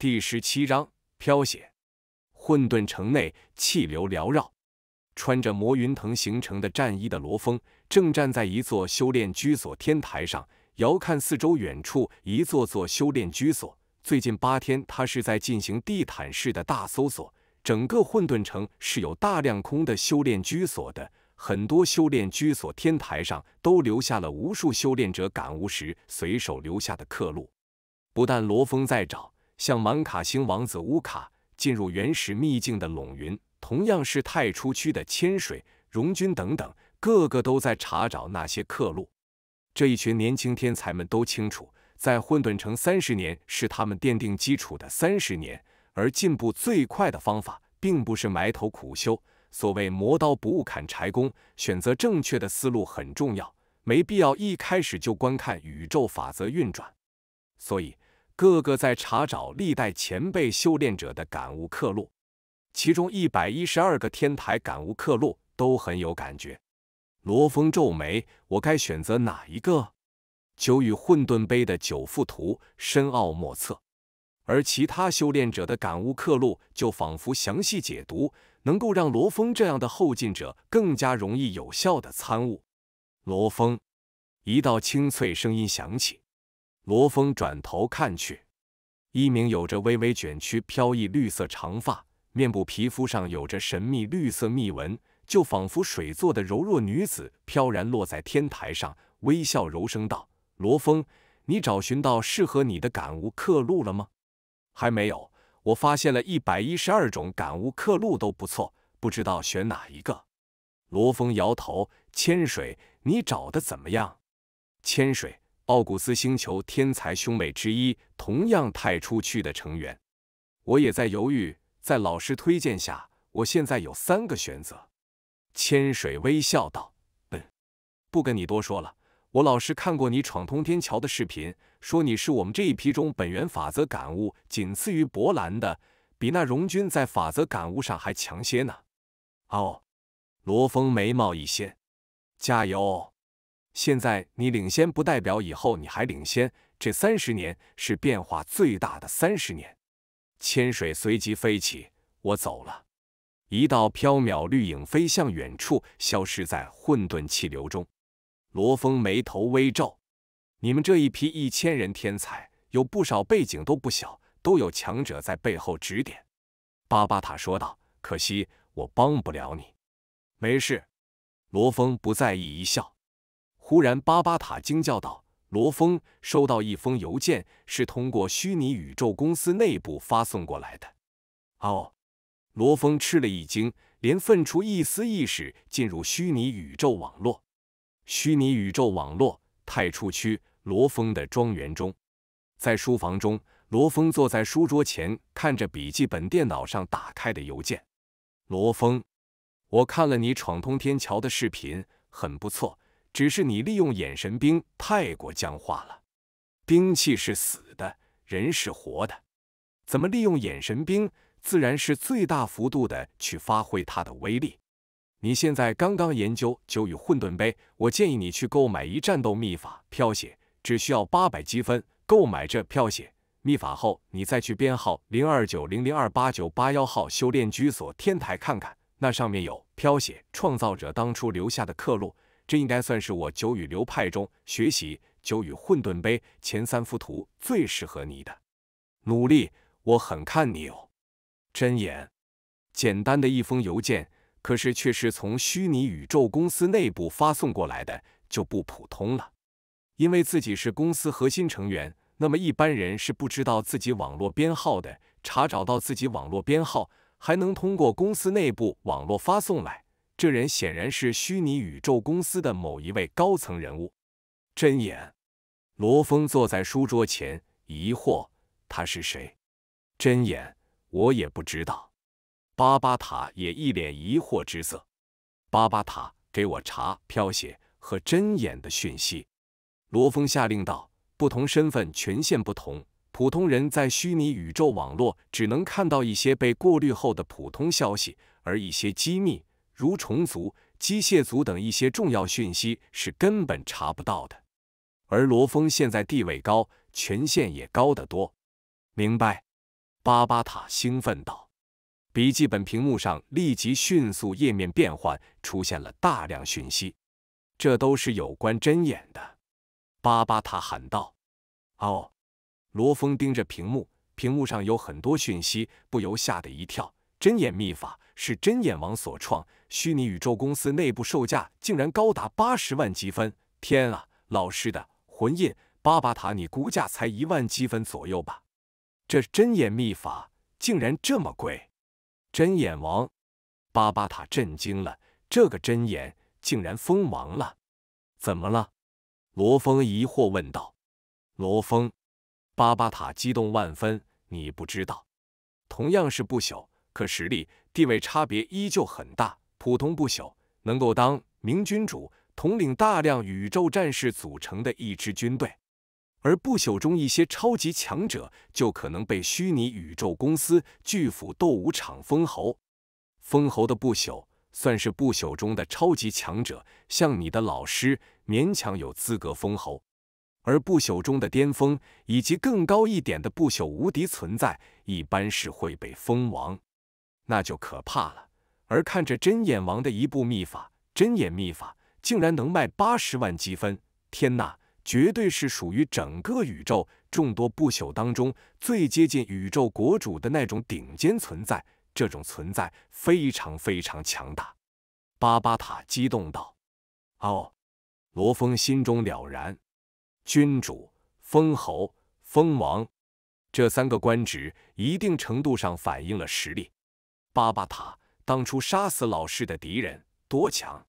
第十七章飘雪。混沌城内气流缭绕，穿着魔云藤形成的战衣的罗峰正站在一座修炼居所天台上，遥看四周。远处一座座修炼居所，最近八天，他是在进行地毯式的大搜索。整个混沌城是有大量空的修炼居所的，很多修炼居所天台上都留下了无数修炼者感悟时随手留下的刻录。不但罗峰在找。像满卡星王子乌卡进入原始秘境的拢云，同样是太初区的千水、荣军等等，个个都在查找那些刻录。这一群年轻天才们都清楚，在混沌城三十年是他们奠定基础的三十年，而进步最快的方法，并不是埋头苦修。所谓磨刀不误砍柴工，选择正确的思路很重要，没必要一开始就观看宇宙法则运转。所以。个个在查找历代前辈修炼者的感悟刻录，其中一百一十二个天台感悟刻录都很有感觉。罗峰皱眉，我该选择哪一个？九羽混沌碑的九幅图深奥莫测，而其他修炼者的感悟刻录就仿佛详细解读，能够让罗峰这样的后进者更加容易有效的参悟。罗峰，一道清脆声音响起。罗峰转头看去，一名有着微微卷曲、飘逸绿色长发，面部皮肤上有着神秘绿色密纹，就仿佛水做的柔弱女子，飘然落在天台上，微笑柔声道：“罗峰，你找寻到适合你的感悟刻录了吗？还没有，我发现了一百一十二种感悟刻录都不错，不知道选哪一个。”罗峰摇头：“千水，你找的怎么样？”千水。奥古斯星球天才兄妹之一，同样太初区的成员。我也在犹豫，在老师推荐下，我现在有三个选择。千水微笑道：“嗯，不跟你多说了。我老师看过你闯通天桥的视频，说你是我们这一批中本源法则感悟仅次于博兰的，比那荣军在法则感悟上还强些呢。”哦，罗峰眉毛一掀：“加油！”现在你领先不代表以后你还领先，这三十年是变化最大的三十年。千水随即飞起，我走了，一道飘渺绿影飞向远处，消失在混沌气流中。罗峰眉头微皱，你们这一批一千人天才，有不少背景都不小，都有强者在背后指点。巴巴塔说道：“可惜我帮不了你。”没事，罗峰不在意一笑。忽然，巴巴塔惊叫道：“罗峰，收到一封邮件，是通过虚拟宇宙公司内部发送过来的。”哦，罗峰吃了一惊，连分出一丝意识进入虚拟宇宙网络。虚拟宇宙网络，太初区罗峰的庄园中，在书房中，罗峰坐在书桌前，看着笔记本电脑上打开的邮件。罗峰，我看了你闯通天桥的视频，很不错。只是你利用眼神兵太过僵化了，兵器是死的，人是活的，怎么利用眼神兵，自然是最大幅度的去发挥它的威力。你现在刚刚研究九羽混沌杯，我建议你去购买一战斗秘法飘血，只需要八百积分购买这飘血秘法后，你再去编号零二九零零二八九八幺号修炼居所天台看看，那上面有飘血创造者当初留下的刻录。这应该算是我九羽流派中学习九羽混沌杯前三幅图最适合你的努力，我很看你哦。真言，简单的一封邮件，可是却是从虚拟宇宙公司内部发送过来的，就不普通了。因为自己是公司核心成员，那么一般人是不知道自己网络编号的。查找到自己网络编号，还能通过公司内部网络发送来。这人显然是虚拟宇宙公司的某一位高层人物。针眼，罗峰坐在书桌前，疑惑：他是谁？针眼，我也不知道。巴巴塔也一脸疑惑之色。巴巴塔，给我查飘雪和针眼的讯息。罗峰下令道：不同身份权限不同，普通人在虚拟宇宙网络只能看到一些被过滤后的普通消息，而一些机密。如虫族、机械族等一些重要讯息是根本查不到的，而罗峰现在地位高，权限也高得多。明白？巴巴塔兴奋道。笔记本屏幕上立即迅速页面变换，出现了大量讯息，这都是有关针眼的。巴巴塔喊道：“哦！”罗峰盯着屏幕，屏幕上有很多讯息，不由吓得一跳。真眼秘法是真眼王所创，虚拟宇宙公司内部售价竟然高达八十万积分！天啊，老师的魂印巴巴塔，你估价才一万积分左右吧？这真眼秘法竟然这么贵！真眼王巴巴塔震惊了，这个真眼竟然封王了！怎么了？罗峰疑惑问道。罗峰，巴巴塔激动万分，你不知道，同样是不朽。可实力地位差别依旧很大。普通不朽能够当明君主，统领大量宇宙战士组成的一支军队；而不朽中一些超级强者，就可能被虚拟宇宙公司巨斧斗武场封侯。封侯的不朽算是不朽中的超级强者，像你的老师勉强有资格封侯；而不朽中的巅峰以及更高一点的不朽无敌存在，一般是会被封王。那就可怕了。而看着真眼王的一部秘法——真眼秘法，竟然能卖八十万积分！天呐，绝对是属于整个宇宙众多不朽当中最接近宇宙国主的那种顶尖存在。这种存在非常非常强大。巴巴塔激动道：“哦。”罗峰心中了然。君主、封侯、封王这三个官职，一定程度上反映了实力。巴巴塔当初杀死老师的敌人多强？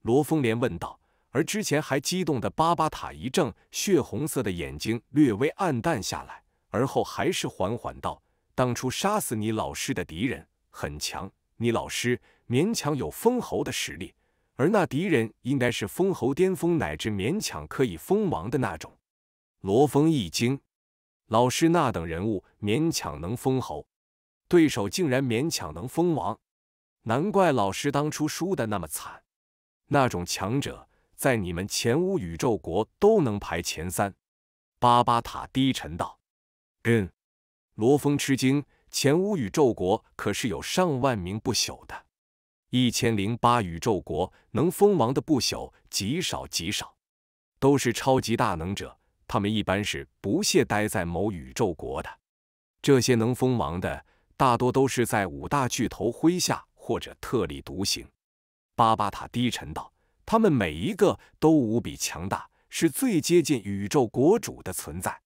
罗峰连问道。而之前还激动的巴巴塔一怔，血红色的眼睛略微暗淡下来，而后还是缓缓道：“当初杀死你老师的敌人很强，你老师勉强有封侯的实力，而那敌人应该是封侯巅峰乃至勉强可以封王的那种。”罗峰一惊：“老师那等人物，勉强能封侯？”对手竟然勉强能封王，难怪老师当初输的那么惨。那种强者在你们前五宇宙国都能排前三。巴巴塔低沉道：“嗯。”罗峰吃惊：“前五宇宙国可是有上万名不朽的，一千零八宇宙国能封王的不朽极少极少，都是超级大能者，他们一般是不屑待在某宇宙国的。这些能封王的。”大多都是在五大巨头麾下或者特立独行，巴巴塔低沉道：“他们每一个都无比强大，是最接近宇宙国主的存在。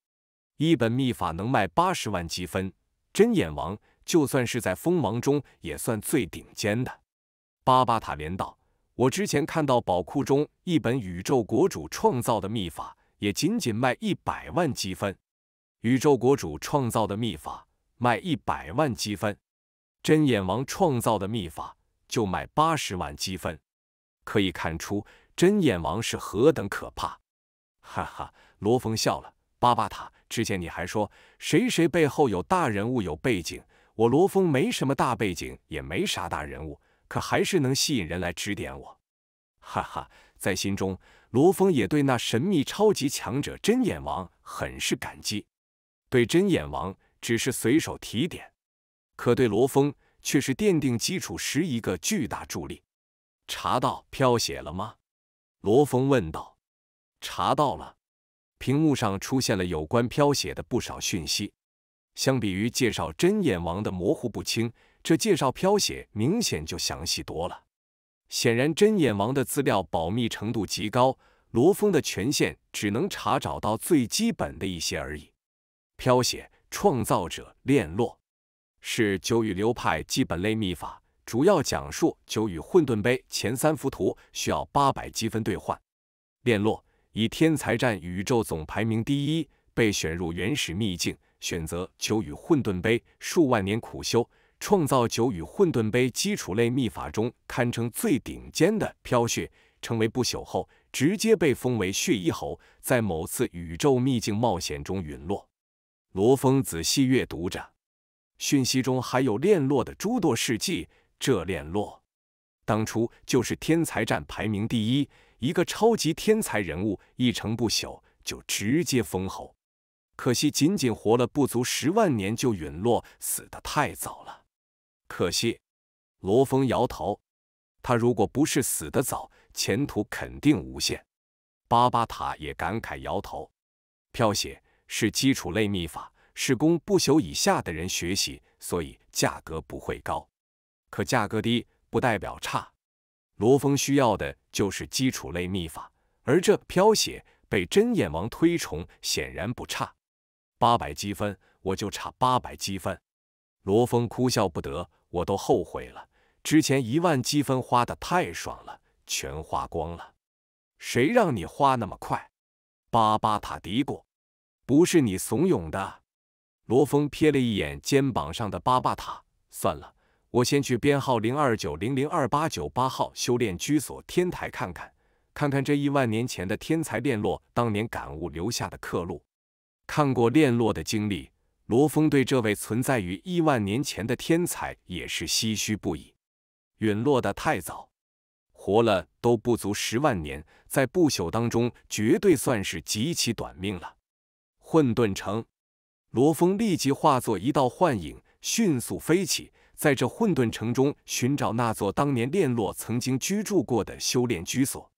一本秘法能卖八十万积分，真眼王就算是在蜂王中也算最顶尖的。”巴巴塔连道：“我之前看到宝库中一本宇宙国主创造的秘法，也仅仅卖一百万积分。宇宙国主创造的秘法。”卖一百万积分，真眼王创造的秘法就卖八十万积分，可以看出真眼王是何等可怕。哈哈，罗峰笑了。巴巴塔，之前你还说谁谁背后有大人物有背景，我罗峰没什么大背景，也没啥大人物，可还是能吸引人来指点我。哈哈，在心中，罗峰也对那神秘超级强者真眼王很是感激，对真眼王。只是随手提点，可对罗峰却是奠定基础时一个巨大助力。查到飘血了吗？罗峰问道。查到了，屏幕上出现了有关飘血的不少讯息。相比于介绍真眼王的模糊不清，这介绍飘血明显就详细多了。显然真眼王的资料保密程度极高，罗峰的权限只能查找到最基本的一些而已。飘血。创造者炼落是九羽流派基本类秘法，主要讲述九羽混沌杯前三幅图需要八百积分兑换。炼落以天才战宇宙总排名第一被选入原始秘境，选择九羽混沌杯，数万年苦修，创造九羽混沌杯基础类秘法中堪称最顶尖的飘血，成为不朽后直接被封为血衣侯，在某次宇宙秘境冒险中陨落。罗峰仔细阅读着，讯息中还有炼洛的诸多事迹。这炼洛，当初就是天才战排名第一，一个超级天才人物，一成不朽就直接封侯。可惜，仅仅活了不足十万年就陨落，死得太早了。可惜，罗峰摇头。他如果不是死得早，前途肯定无限。巴巴塔也感慨摇头，飘雪。是基础类秘法，是供不朽以下的人学习，所以价格不会高。可价格低不代表差。罗峰需要的就是基础类秘法，而这飘写被真眼王推崇，显然不差。八百积分，我就差八百积分。罗峰哭笑不得，我都后悔了，之前一万积分花的太爽了，全花光了。谁让你花那么快？巴巴塔嘀咕。不是你怂恿的，罗峰瞥了一眼肩膀上的巴巴塔，算了，我先去编号零二九零零二八九八号修炼居所天台看看，看看这亿万年前的天才炼落当年感悟留下的刻录。看过炼落的经历，罗峰对这位存在于亿万年前的天才也是唏嘘不已，陨落的太早，活了都不足十万年，在不朽当中绝对算是极其短命了。混沌城，罗峰立即化作一道幻影，迅速飞起，在这混沌城中寻找那座当年炼洛曾经居住过的修炼居所。